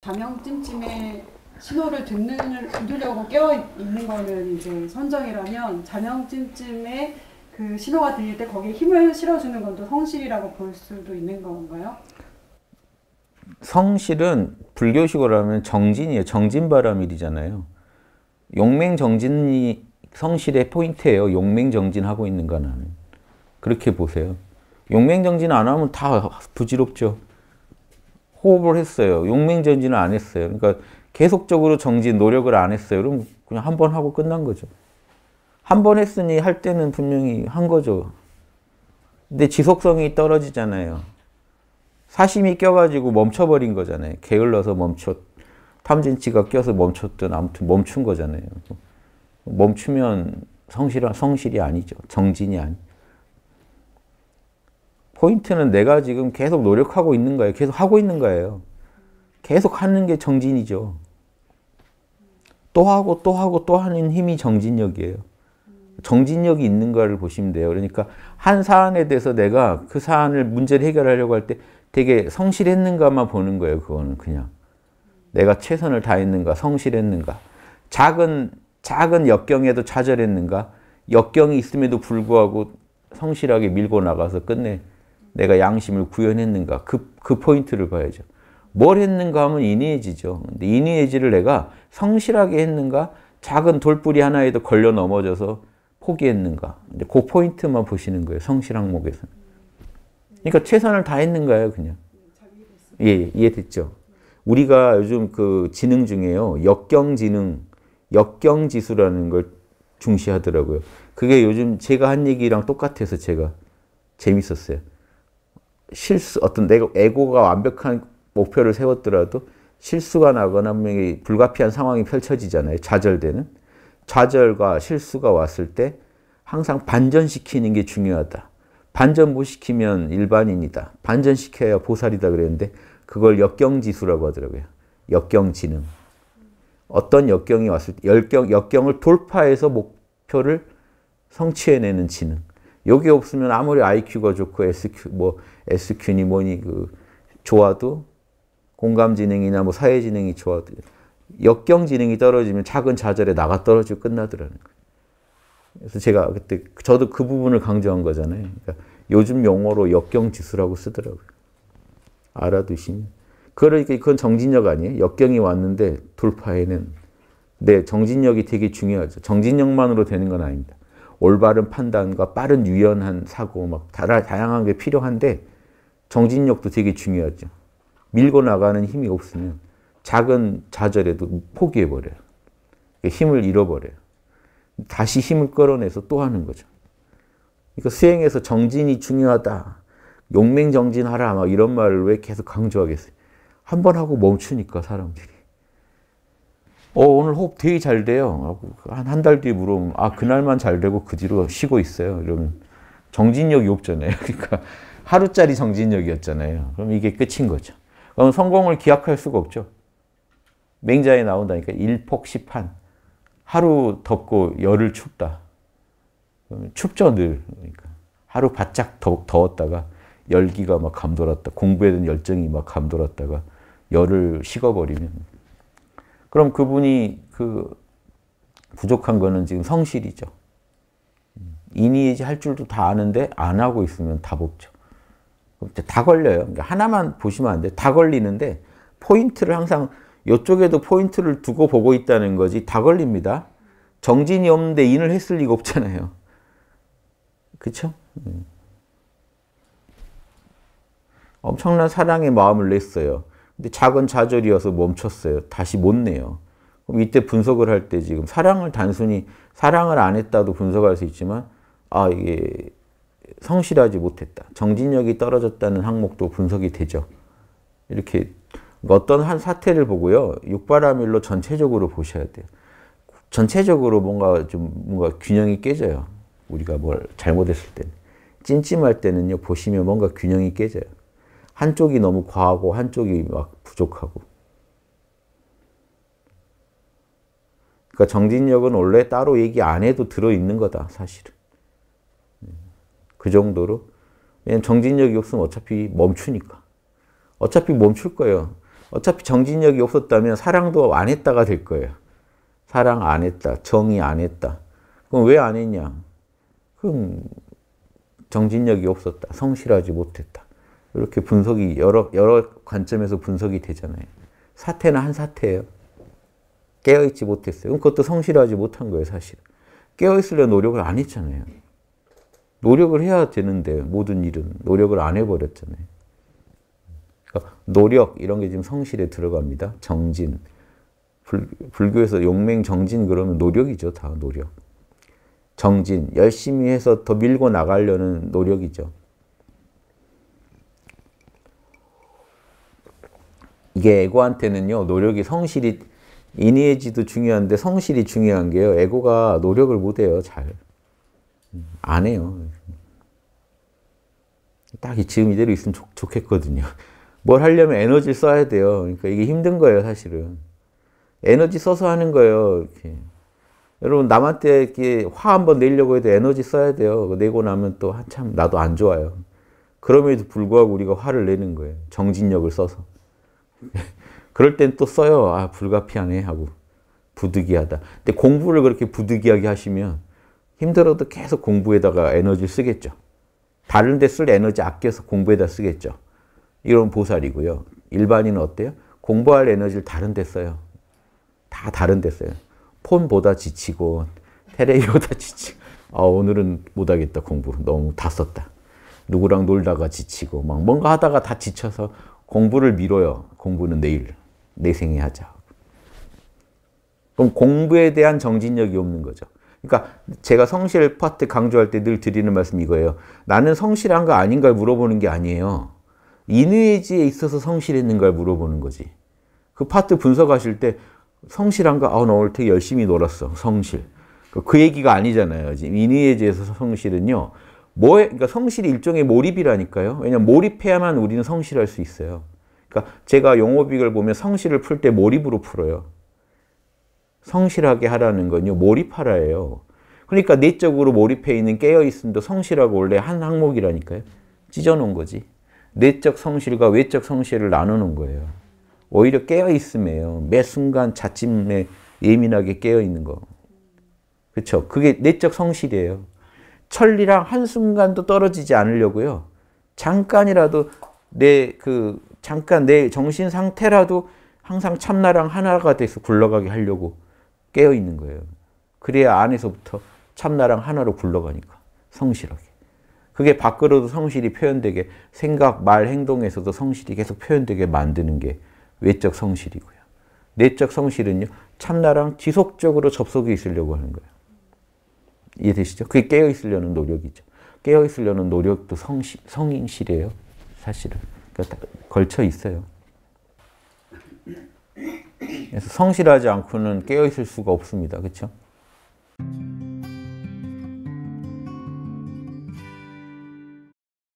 자명찜찜의 신호를 듣는, 들으려고 깨어 있는 거는 이제 선정이라면 자명찜찜의 그 신호가 들릴 때 거기에 힘을 실어주는 것도 성실이라고 볼 수도 있는 건가요? 성실은 불교식으로 하면 정진이에요. 정진바람일이잖아요. 용맹정진이 성실의 포인트예요. 용맹정진하고 있는 거는. 그렇게 보세요. 용맹정진 안 하면 다 부질없죠. 호흡을 했어요. 용맹전진을 안 했어요. 그러니까 계속적으로 정진 노력을 안 했어요. 그럼 그냥 한 번 하고 끝난 거죠. 한 번 했으니 할 때는 분명히 한 거죠. 근데 지속성이 떨어지잖아요. 사심이 껴가지고 멈춰버린 거잖아요. 게을러서 멈췄, 탐진치가 껴서 멈췄든 아무튼 멈춘 거잖아요. 멈추면 성실, 성실이 아니죠. 정진이 아니죠. 포인트는 내가 지금 계속 노력하고 있는 거예요. 계속 하고 있는 거예요. 계속 하는 게 정진이죠. 또 하고 또 하고 또 하는 힘이 정진력이에요. 정진력이 있는 거를 보시면 돼요. 그러니까 한 사안에 대해서 내가 그 사안을 문제를 해결하려고 할 때 되게 성실했는가만 보는 거예요. 그거는 그냥. 내가 최선을 다했는가, 성실했는가. 작은 작은 역경에도 좌절했는가? 역경이 있음에도 불구하고 성실하게 밀고 나가서 끝내 내가 양심을 구현했는가 그, 그 포인트를 봐야죠. 뭘 했는가 하면 이니에지죠. 근데 이니에지를 내가 성실하게 했는가 작은 돌뿌리 하나에도 걸려 넘어져서 포기했는가 이제 그 포인트만 보시는 거예요. 성실 항목에서 그러니까 최선을 다했는가요 그냥. 예, 예, 이해됐죠? 우리가 요즘 그 지능 중에요. 역경지능, 역경지수라는 걸 중시하더라고요. 그게 요즘 제가 한 얘기랑 똑같아서 제가 재밌었어요. 실수, 어떤 내가 에고가 완벽한 목표를 세웠더라도 실수가 나거나 분명히 불가피한 상황이 펼쳐지잖아요. 좌절되는. 좌절과 실수가 왔을 때 항상 반전시키는 게 중요하다. 반전 못 시키면 일반인이다. 반전시켜야 보살이다 그랬는데 그걸 역경지수라고 하더라고요. 역경지능. 어떤 역경이 왔을 때, 역경, 역경을 돌파해서 목표를 성취해내는 지능. 여기 없으면 아무리 IQ가 좋고 SQ 뭐 SQ니 뭐니 그 좋아도 공감 지능이나 뭐 사회 지능이 좋아도 역경 지능이 떨어지면 작은 좌절에 나가 떨어지고 끝나더라는 거예요. 그래서 제가 그때 저도 그 부분을 강조한 거잖아요. 그러니까 요즘 용어로 역경 지수라고 쓰더라고요. 알아두시면. 그러니까 그건 정진력 아니에요. 역경이 왔는데 돌파에는 네, 정진력이 되게 중요하죠. 정진력만으로 되는 건 아닙니다. 올바른 판단과 빠른 유연한 사고 막 다양한 게 필요한데 정진력도 되게 중요하죠. 밀고 나가는 힘이 없으면 작은 좌절에도 포기해버려요. 힘을 잃어버려요. 다시 힘을 끌어내서 또 하는 거죠. 그러니까 수행에서 정진이 중요하다. 용맹정진하라. 막 이런 말을 왜 계속 강조하겠어요. 한 번 하고 멈추니까 사람들이. 어, 오늘 호흡 되게 잘 돼요. 한 한 달 뒤에 물어보면 아 그날만 잘 되고 그 뒤로 쉬고 있어요. 이러면 정진력이 없잖아요. 그러니까 하루짜리 정진력이었잖아요. 그럼 이게 끝인 거죠. 그럼 성공을 기약할 수가 없죠. 맹자에 나온다니까 일폭시판 하루 덥고 열흘 춥다. 춥죠 늘. 그러니까 하루 바짝 더, 더웠다가 열기가 막 감돌았다. 공부에 대한 열정이 막 감돌았다가 열을 식어버리면 그럼 그분이 그 부족한 거는 지금 성실이죠. 인이지 음, 할 줄도 다 아는데 안 하고 있으면 답 없죠. 다 걸려요. 그러니까 하나만 보시면 안 돼. 다 걸리는데 포인트를 항상 이쪽에도 포인트를 두고 보고 있다는 거지 다 걸립니다. 정진이 없는데 인을 했을 리가 없잖아요. 그쵸? 음. 엄청난 사랑의 마음을 냈어요. 근데 작은 좌절이어서 멈췄어요. 다시 못 내요. 그럼 이때 분석을 할 때 지금 사랑을 단순히 사랑을 안 했다도 분석할 수 있지만 아 이게 성실하지 못했다. 정진력이 떨어졌다는 항목도 분석이 되죠. 이렇게 어떤 한 사태를 보고요. 육바라밀로 전체적으로 보셔야 돼요. 전체적으로 뭔가 좀 뭔가 균형이 깨져요. 우리가 뭘 잘못했을 때 찜찜할 때는요. 보시면 뭔가 균형이 깨져요. 한쪽이 너무 과하고 한쪽이 막 부족하고. 그러니까 정진력은 원래 따로 얘기 안 해도 들어있는 거다, 사실은. 음, 그 정도로. 왜냐면 정진력이 없으면 어차피 멈추니까. 어차피 멈출 거예요. 어차피 정진력이 없었다면 사랑도 안 했다가 될 거예요. 사랑 안 했다. 정의 안 했다. 그럼 왜 안 했냐? 그럼 정진력이 없었다. 성실하지 못했다. 이렇게 분석이 여러, 여러 관점에서 분석이 되잖아요. 사태는 한 사태예요. 깨어있지 못했어요. 그것도 성실하지 못한 거예요, 사실. 깨어있으려 노력을 안 했잖아요. 노력을 해야 되는데, 모든 일은. 노력을 안 해버렸잖아요. 그러니까 노력, 이런 게 지금 성실에 들어갑니다. 정진. 불, 불교에서 용맹, 정진 그러면 노력이죠, 다 노력. 정진, 열심히 해서 더 밀고 나가려는 노력이죠. 이게 에고한테는요 노력이 성실히 이니에지도 중요한데 성실이 중요한 게요 에고가 노력을 못해요 잘안 음, 해요 딱 지금 이대로 있으면 좋, 겠거든요뭘 하려면 에너지를 써야 돼요 그러니까 이게 힘든 거예요 사실은 에너지 써서 하는 거예요 이렇게. 여러분 남한테 이렇게 화 한번 내려고 해도 에너지 써야 돼요 내고 나면 또 한참 나도 안 좋아요 그럼에도 불구하고 우리가 화를 내는 거예요 정진력을 써서 그럴 땐 또 써요. 아, 불가피하네 하고. 부득이하다. 근데 공부를 그렇게 부득이하게 하시면 힘들어도 계속 공부에다가 에너지를 쓰겠죠. 다른 데 쓸 에너지 아껴서 공부에다 쓰겠죠. 이런 보살이고요. 일반인은 어때요? 공부할 에너지를 다른 데 써요. 다 다른 데 써요. 폰보다 지치고 테레비보다 지치고 아 오늘은 못하겠다 공부 너무 다 썼다. 누구랑 놀다가 지치고 막 뭔가 하다가 다 지쳐서 공부를 미뤄요. 공부는 내일, 내 생에 하자. 그럼 공부에 대한 정진력이 없는 거죠. 그러니까 제가 성실 파트 강조할 때 늘 드리는 말씀이 이거예요. 나는 성실한 거 아닌 걸 물어보는 게 아니에요. 인의지에 있어서 성실했는 걸 물어보는 거지. 그 파트 분석하실 때 성실한가? 아, 나 오늘 되게 열심히 놀았어. 성실. 그, 그 얘기가 아니잖아요. 지금 인의에 서 성실은요. 뭐에 그러니까 성실이 일종의 몰입이라니까요. 왜냐면 몰입해야만 우리는 성실할 수 있어요. 그러니까 제가 용어비를 보면 성실을 풀 때 몰입으로 풀어요. 성실하게 하라는 건요. 몰입하라예요. 그러니까 내적으로 몰입해 있는 깨어있음도 성실하고 원래 한 항목이라니까요. 찢어놓은 거지. 내적 성실과 외적 성실을 나누는 거예요. 오히려 깨어있음이에요. 매 순간 자침에 예민하게 깨어있는 거. 그렇죠? 그게 내적 성실이에요. 천리랑 한순간도 떨어지지 않으려고요. 잠깐이라도 내 그 잠깐 내 정신 상태라도 항상 참나랑 하나가 돼서 굴러가게 하려고 깨어 있는 거예요. 그래야 안에서부터 참나랑 하나로 굴러가니까 성실하게. 그게 밖으로도 성실이 표현되게 생각, 말, 행동에서도 성실이 계속 표현되게 만드는 게 외적 성실이고요. 내적 성실은요. 참나랑 지속적으로 접속이 있으려고 하는 거예요. 이해되시죠? 그게 깨어있으려는 노력이죠. 깨어있으려는 노력도 성 성인실이에요. 사실은. 그러니까 걸쳐 있어요. 그래서 성실하지 않고는 깨어있을 수가 없습니다. 그렇죠?